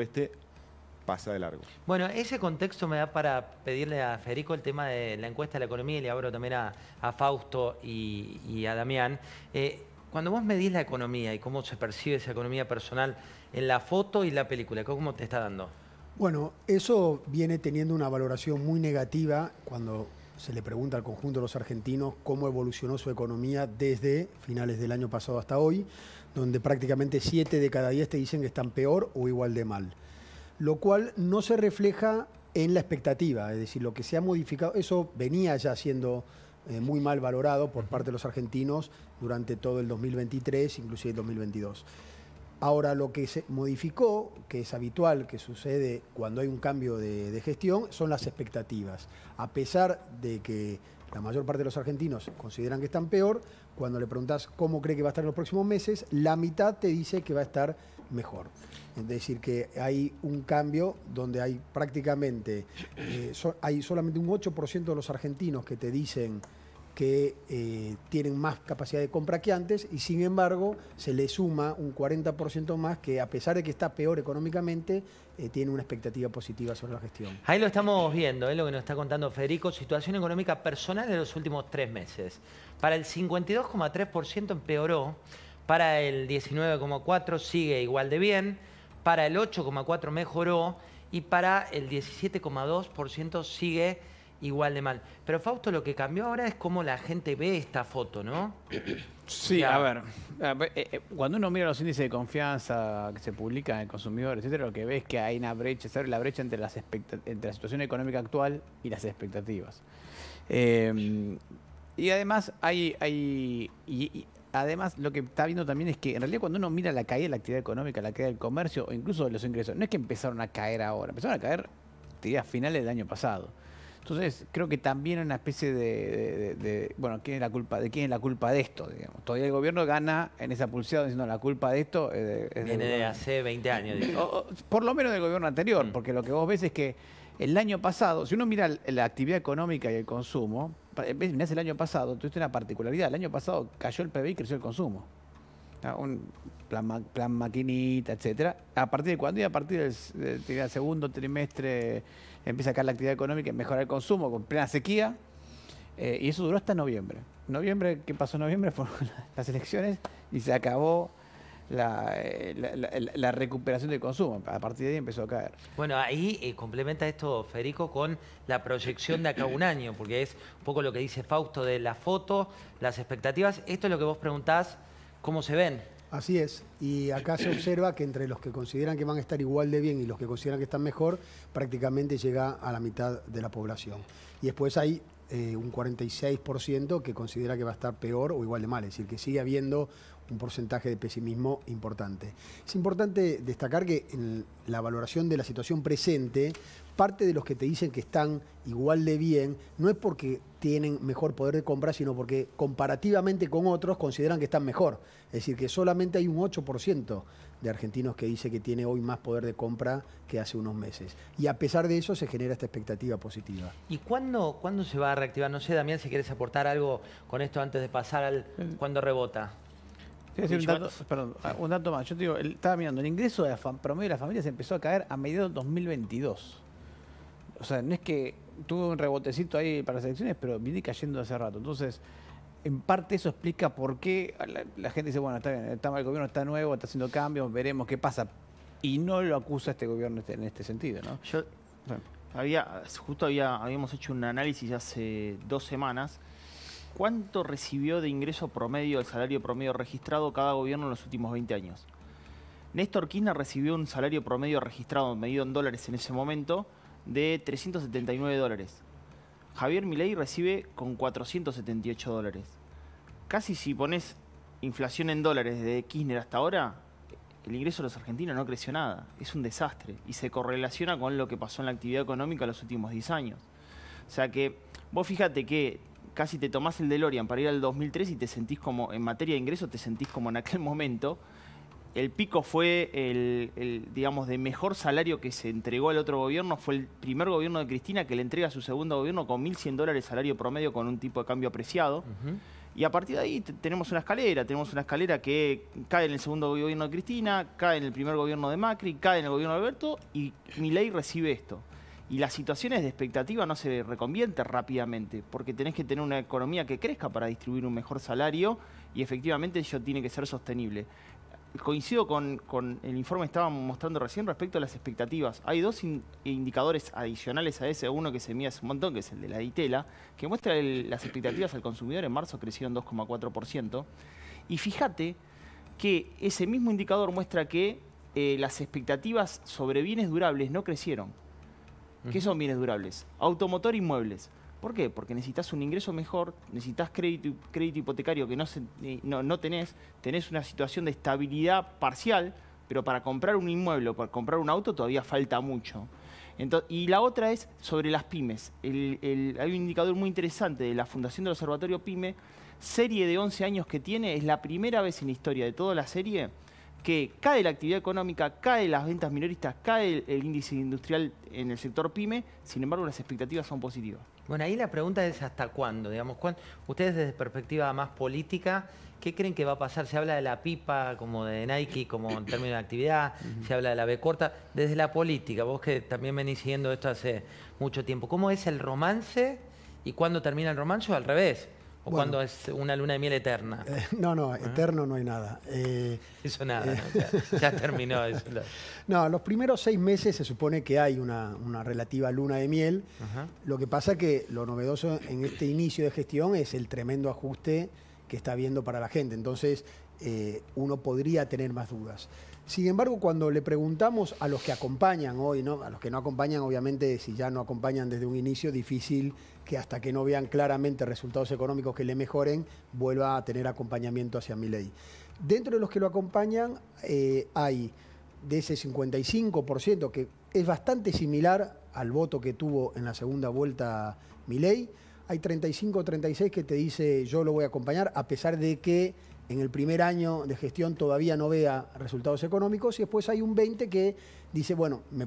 ...este pasa de largo. Bueno, ese contexto me da para pedirle a Federico el tema de la encuesta de la economía y le abro también a, Fausto y, a Damián. Eh, cuando vos medís la economía y cómo se percibe esa economía personal en la foto y la película, ¿cómo te está dando? Bueno, eso viene teniendo una valoración muy negativa cuando se le pregunta al conjunto de los argentinos cómo evolucionó su economía desde finales del año pasado hasta hoy, donde prácticamente 7 de cada 10 te dicen que están peor o igual de mal. Lo cual no se refleja en la expectativa, es decir, lo que se ha modificado, eso venía ya siendo eh, muy mal valorado por parte de los argentinos durante todo el 2023, inclusive el 2022. Ahora lo que se modificó, que es habitual que sucede cuando hay un cambio de, gestión, son las expectativas. A pesar de que la mayor parte de los argentinos consideran que están peor, cuando le preguntas cómo cree que va a estar en los próximos meses, la mitad te dice que va a estar mejor. Es decir, que hay un cambio donde hay prácticamente, eh, hay solamente un 8% de los argentinos que te dicen que eh, tienen más capacidad de compra que antes y sin embargo se le suma un 40% más que a pesar de que está peor económicamente, eh, tiene una expectativa positiva sobre la gestión. Ahí lo estamos viendo, lo que nos está contando Federico, situación económica personal de los últimos tres meses. Para el 52,3% empeoró, para el 19,4% sigue igual de bien, para el 8,4% mejoró y para el 17,2% sigue igual de mal. Pero Fausto, lo que cambió ahora es cómo la gente ve esta foto, ¿no? Sí, a ver, eh, eh, cuando uno mira los índices de confianza que se publican en el consumidor, etcétera, lo que ve es que hay una brecha, se la brecha entre, las entre la situación económica actual y las expectativas. Em, y además hay, hay y, además lo que está viendo también es que en realidad cuando uno mira la caída de la actividad económica, la caída del comercio o incluso de los ingresos, no es que empezaron a caer ahora, empezaron a caer a finales del año pasado. Entonces, creo que también es una especie de, bueno, ¿quién es la culpa? ¿De quién es la culpa de esto? Digamos? Todavía el gobierno gana en esa pulsada diciendo la culpa de esto Viene de hace 20 años. por lo menos del gobierno anterior, mm. porque lo que vos ves es que el año pasado, si uno mira la actividad económica y el consumo, hace eh, el año pasado, tuviste una particularidad, el año pasado cayó el PBI y creció el consumo un plan, maquinita, etcétera. ¿A partir de cuándo? Y a partir del, segundo trimestre empieza a caer la actividad económica y mejora el consumo con plena sequía. Eh, y eso duró hasta noviembre. Noviembre, ¿qué pasó en noviembre? Fueron las elecciones y se acabó eh, la, recuperación del consumo. A partir de ahí empezó a caer. Bueno, ahí eh, complementa esto, Federico, con la proyección de acá un año, porque es un poco lo que dice Fausto de la foto, las expectativas. Esto es lo que vos preguntás cómo se ven. Así es. Y acá se observa que entre los que consideran que van a estar igual de bien y los que consideran que están mejor, prácticamente llega a la mitad de la población. Y después hay eh, un 46% que considera que va a estar peor o igual de mal, es decir, que sigue habiendo un porcentaje de pesimismo importante. Es importante destacar que en la valoración de la situación presente, parte de los que te dicen que están igual de bien, no es porque tienen mejor poder de compra, sino porque comparativamente con otros consideran que están mejor. Es decir, que solamente hay un 8% de argentinos que dice que tiene hoy más poder de compra que hace unos meses. Y a pesar de eso se genera esta expectativa positiva. ¿Y cuándo, cuándo se va a reactivar? No sé, Damián, si quieres aportar algo con esto antes de pasar al eh. cuándo rebota. un, dato, perdón, ah, un dato, más. Yo te digo, estaba mirando, el ingreso de promedio de las familias empezó a caer a mediados de 2022. O sea, no es que tuvo un rebotecito ahí para las elecciones, pero viene cayendo hace rato. Entonces, en parte eso explica por qué la, gente dice, bueno, está el gobierno está nuevo, está haciendo cambios, veremos qué pasa. Y no lo acusa este gobierno este, en este sentido, ¿no? Yo había, justo había, habíamos hecho un análisis hace dos semanas. ¿Cuánto recibió de ingreso promedio el salario promedio registrado cada gobierno en los últimos 20 años? Néstor Kirchner recibió un salario promedio registrado medido en dólares en ese momento de 379 dólares. Javier Milei recibe con 478 dólares. Casi si pones inflación en dólares de Kirchner hasta ahora, el ingreso de los argentinos no creció nada. Es un desastre y se correlaciona con lo que pasó en la actividad económica en los últimos 10 años. O sea que vos fíjate que casi te tomás el DeLorean para ir al 2003 y te sentís como, en materia de ingresos, te sentís como en aquel momento el pico fue el, digamos, de mejor salario que se entregó al otro gobierno. Fue el primer gobierno de Cristina que le entrega a su segundo gobierno con 1.100 dólares salario promedio con un tipo de cambio apreciado. Y a partir de ahí tenemos una escalera, tenemos una escalera que cae en el segundo gobierno de Cristina, cae en el primer gobierno de Macri, cae en el gobierno de Alberto y ley recibe esto. Y las situaciones de expectativa no se reconvierten rápidamente, porque tenés que tener una economía que crezca para distribuir un mejor salario y efectivamente eso tiene que ser sostenible coincido con, el informe que estaban mostrando recién respecto a las expectativas. Hay dos indicadores adicionales a ese, uno que se mide hace un montón, que es el de la DITELA, que muestra las expectativas al consumidor en marzo crecieron 2,4%. Y fíjate que ese mismo indicador muestra que eh, las expectativas sobre bienes durables no crecieron. ¿Qué son bienes durables? Automotor inmuebles. ¿Por qué? Porque necesitas un ingreso mejor, necesitas crédito, hipotecario que no, tenés, tenés una situación de estabilidad parcial, pero para comprar un inmueble, para comprar un auto todavía falta mucho. y la otra es sobre las pymes. hay un indicador muy interesante de la Fundación del Observatorio Pyme, serie de 11 años que tiene, es la primera vez en la historia de toda la serie que cae la actividad económica, cae las ventas minoristas, cae el índice industrial en el sector pyme, sin embargo las expectativas son positivas. Bueno, ahí la pregunta es hasta cuándo, digamos, ustedes desde perspectiva más política, ¿qué creen que va a pasar? Se habla de la pipa, como de Nike, como en términos de actividad, se habla de la B corta, desde la política, vos que también venís siguiendo esto hace mucho tiempo, ¿cómo es el romance y cuándo termina el romance o al revés? ¿O cuando es una luna de miel eterna? Eh, no, no, ¿Eh? eterno no hay nada. eso eh, nada, ya, terminó. no, los primeros seis meses se supone que hay una, relativa luna de miel. Lo que pasa que lo novedoso en este inicio de gestión es el tremendo ajuste que está habiendo para la gente. Entonces, uno podría tener más dudas. Sin embargo, cuando le preguntamos a los que acompañan hoy, ¿no? a los que no acompañan, obviamente, si ya no acompañan desde un inicio, difícil que hasta que no vean claramente resultados económicos que le mejoren, vuelva a tener acompañamiento hacia mi ley. Dentro de los que lo acompañan eh, hay de ese 55%, que es bastante similar al voto que tuvo en la segunda vuelta mi ley, hay 35 o 36 que te dice yo lo voy a acompañar, a pesar de que en el primer año de gestión todavía no vea resultados económicos, y después hay un 20 que dice, bueno, me,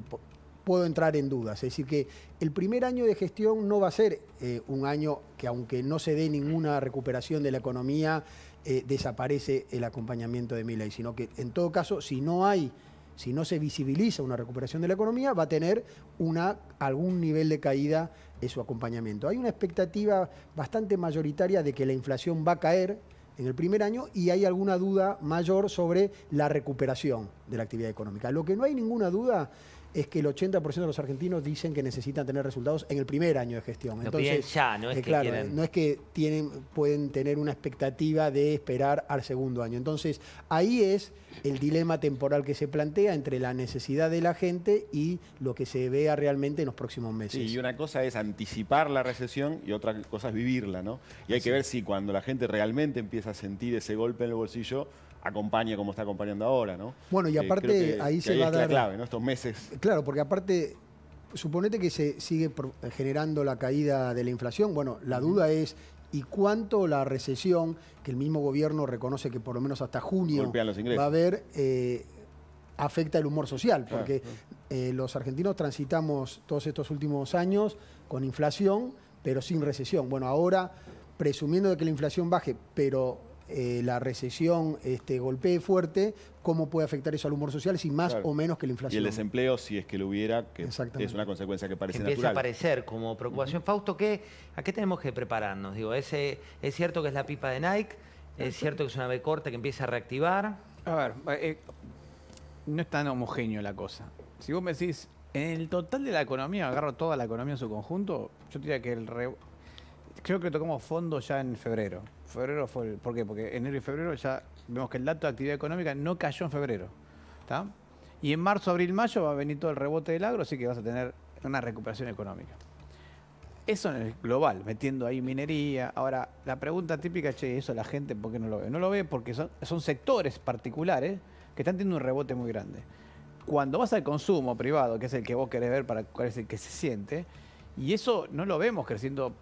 puedo entrar en dudas. Es decir, que el primer año de gestión no va a ser eh, un año que aunque no se dé ninguna recuperación de la economía, eh, desaparece el acompañamiento de ley. sino que en todo caso, si no hay, si no se visibiliza una recuperación de la economía, va a tener una, algún nivel de caída en su acompañamiento. Hay una expectativa bastante mayoritaria de que la inflación va a caer, en el primer año y hay alguna duda mayor sobre la recuperación de la actividad económica. Lo que no hay ninguna duda es que el 80% de los argentinos dicen que necesitan tener resultados en el primer año de gestión. Entonces, ya, no es eh, que claro, no es que tienen, pueden tener una expectativa de esperar al segundo año. Entonces, ahí es el dilema temporal que se plantea entre la necesidad de la gente y lo que se vea realmente en los próximos meses. y una cosa es anticipar la recesión y otra cosa es vivirla, ¿no? Y hay que ver si cuando la gente realmente empieza a sentir ese golpe en el bolsillo, acompañe como está acompañando ahora, ¿no? Bueno, y eh, aparte ahí se va a dar... la clave, ¿no? Estos meses. Claro, porque aparte, suponete que se sigue eh, generando la caída de la inflación. Bueno, la duda es y cuánto la recesión, que el mismo gobierno reconoce que por lo menos hasta junio va a haber, eh, afecta el humor social, porque los argentinos transitamos todos estos últimos años con inflación, pero sin recesión. Bueno, ahora, presumiendo de que la inflación baje, pero eh, la recesión este, golpee fuerte, cómo puede afectar eso al humor social, si más o menos que la inflación. Y el desempleo, si es que lo hubiera, que es una consecuencia que parece que empieza a aparecer como preocupación. Fausto, ¿a qué tenemos que prepararnos? Digo, ese, ¿Es cierto que es la pipa de Nike? ¿Es cierto que es una B corta que empieza a reactivar? A ver, eh, no es tan homogéneo la cosa. Si vos me decís, en el total de la economía, agarro toda la economía en su conjunto, yo diría que el... Creo que tocamos fondo ya en febrero febrero fue el, ¿Por qué? Porque enero y febrero ya vemos que el dato de actividad económica no cayó en febrero. Y en marzo, abril, mayo va a venir todo el rebote del agro, así que vas a tener una recuperación económica. Eso en el global, metiendo ahí minería. Ahora, la pregunta típica, che, eso la gente, ¿por qué no lo ve? No lo ve porque son, son sectores particulares que están teniendo un rebote muy grande. Cuando vas al consumo privado, que es el que vos querés ver para cuál es el que se siente, y eso no lo vemos creciendo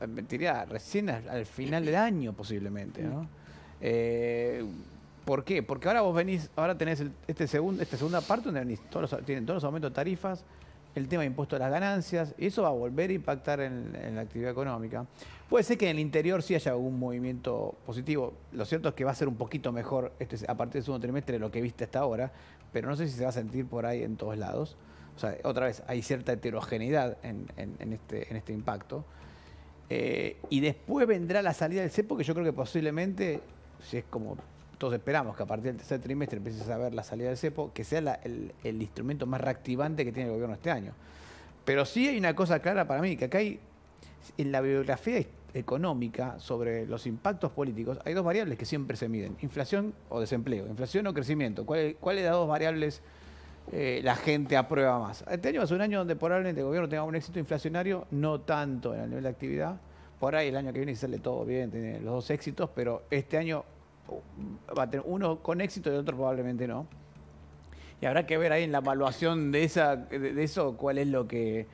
eh, mentiría recién al, final del año posiblemente, ¿no? Eh, ¿Por qué? Porque ahora vos venís, ahora tenés este segundo, esta segunda parte donde venís, todos los, tienen todos los aumentos de tarifas, el tema de impuesto a las ganancias, y eso va a volver a impactar en, la actividad económica. Puede ser que en el interior sí haya algún movimiento positivo. Lo cierto es que va a ser un poquito mejor este, a partir del segundo trimestre de lo que viste hasta ahora, pero no sé si se va a sentir por ahí en todos lados. O sea, otra vez, hay cierta heterogeneidad en, en este, este impacto. Eh, y después vendrá la salida del cepo, que yo creo que posiblemente, si es como todos esperamos, que a partir del tercer trimestre empieces a ver la salida del cepo, que sea el, instrumento más reactivante que tiene el gobierno este año. Pero sí hay una cosa clara para mí, que acá hay, en la bibliografía económica sobre los impactos políticos, hay dos variables que siempre se miden, inflación o desempleo, inflación o crecimiento. ¿Cuál, cuál de las dos variables eh, la gente aprueba más. Este año ser un año donde probablemente el gobierno tenga un éxito inflacionario, no tanto en el nivel de actividad. Por ahí el año que viene sale todo bien, tiene los dos éxitos, pero este año uh, va a tener uno con éxito y el otro probablemente no. Y habrá que ver ahí en la evaluación de, esa, de, eso cuál es lo que,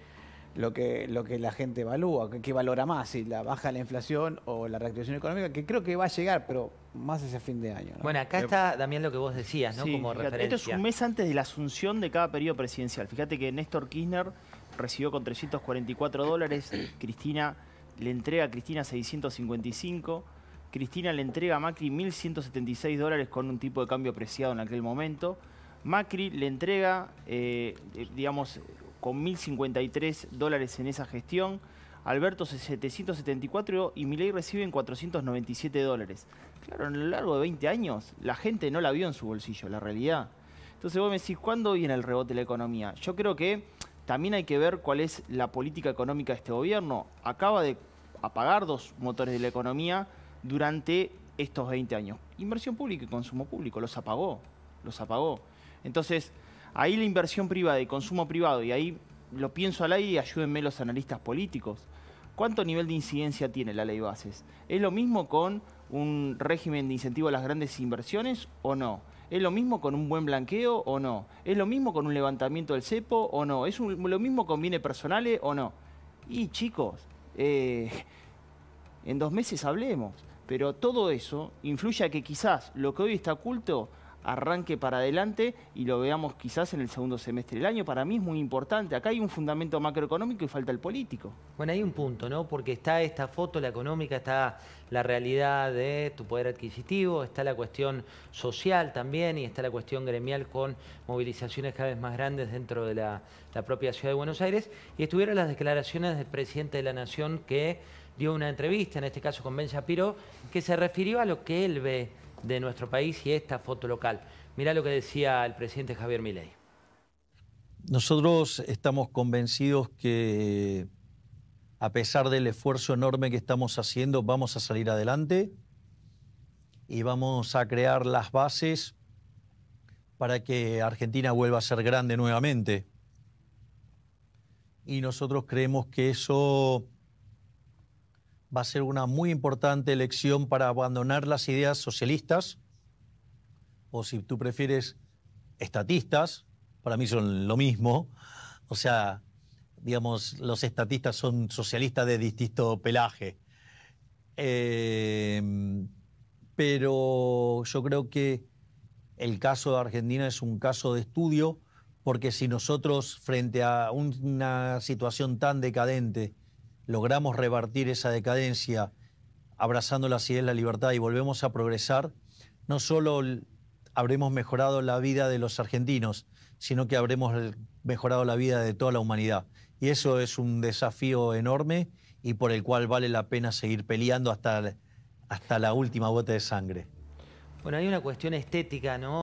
lo que, lo que la gente evalúa, qué valora más, si la baja la inflación o la reactivación económica, que creo que va a llegar, pero más ese fin de año. Bueno, acá eh, está, también lo que vos decías, ¿no? Como Esto es un mes antes de la asunción de cada periodo presidencial. Fíjate que Néstor Kirchner recibió con 344 dólares, Cristina le entrega a Cristina 655, Cristina le entrega a Macri 1.176 dólares con un tipo de cambio apreciado en aquel momento, Macri le entrega, eh, eh, digamos, con 1.053 dólares en esa gestión, Alberto 774 y Milei reciben 497 dólares. Claro, en lo largo de 20 años la gente no la vio en su bolsillo, la realidad. Entonces vos me decís, ¿cuándo viene el rebote de la economía? Yo creo que también hay que ver cuál es la política económica de este gobierno. Acaba de apagar dos motores de la economía durante estos 20 años. Inversión pública y consumo público, los apagó, los apagó. Entonces, ahí la inversión privada y consumo privado, y ahí lo pienso al aire y ayúdenme los analistas políticos. ¿Cuánto nivel de incidencia tiene la ley Bases? ¿Es lo mismo con un régimen de incentivo a las grandes inversiones o no? ¿Es lo mismo con un buen blanqueo o no? ¿Es lo mismo con un levantamiento del cepo o no? ¿Es lo mismo con bienes personales o no? Y chicos, eh, en dos meses hablemos, pero todo eso influye a que quizás lo que hoy está oculto arranque para adelante y lo veamos quizás en el segundo semestre del año. Para mí es muy importante. Acá hay un fundamento macroeconómico y falta el político. Bueno, hay un punto, ¿no? Porque está esta foto, la económica, está la realidad de tu poder adquisitivo, está la cuestión social también y está la cuestión gremial con movilizaciones cada vez más grandes dentro de la, la propia ciudad de Buenos Aires. Y estuvieron las declaraciones del presidente de la Nación que dio una entrevista, en este caso con Ben Shapiro, que se refirió a lo que él ve de nuestro país y esta foto local. Mirá lo que decía el presidente Javier Milei. Nosotros estamos convencidos que a pesar del esfuerzo enorme que estamos haciendo, vamos a salir adelante y vamos a crear las bases para que Argentina vuelva a ser grande nuevamente. Y nosotros creemos que eso va a ser una muy importante elección para abandonar las ideas socialistas, o si tú prefieres, estatistas, para mí son lo mismo, o sea, digamos, los estatistas son socialistas de distinto pelaje. Eh, pero yo creo que el caso de Argentina es un caso de estudio, porque si nosotros, frente a una situación tan decadente, logramos revertir esa decadencia abrazando la ideas de la libertad y volvemos a progresar, no solo habremos mejorado la vida de los argentinos, sino que habremos mejorado la vida de toda la humanidad. Y eso es un desafío enorme y por el cual vale la pena seguir peleando hasta, hasta la última gota de sangre. Bueno, hay una cuestión estética, ¿no?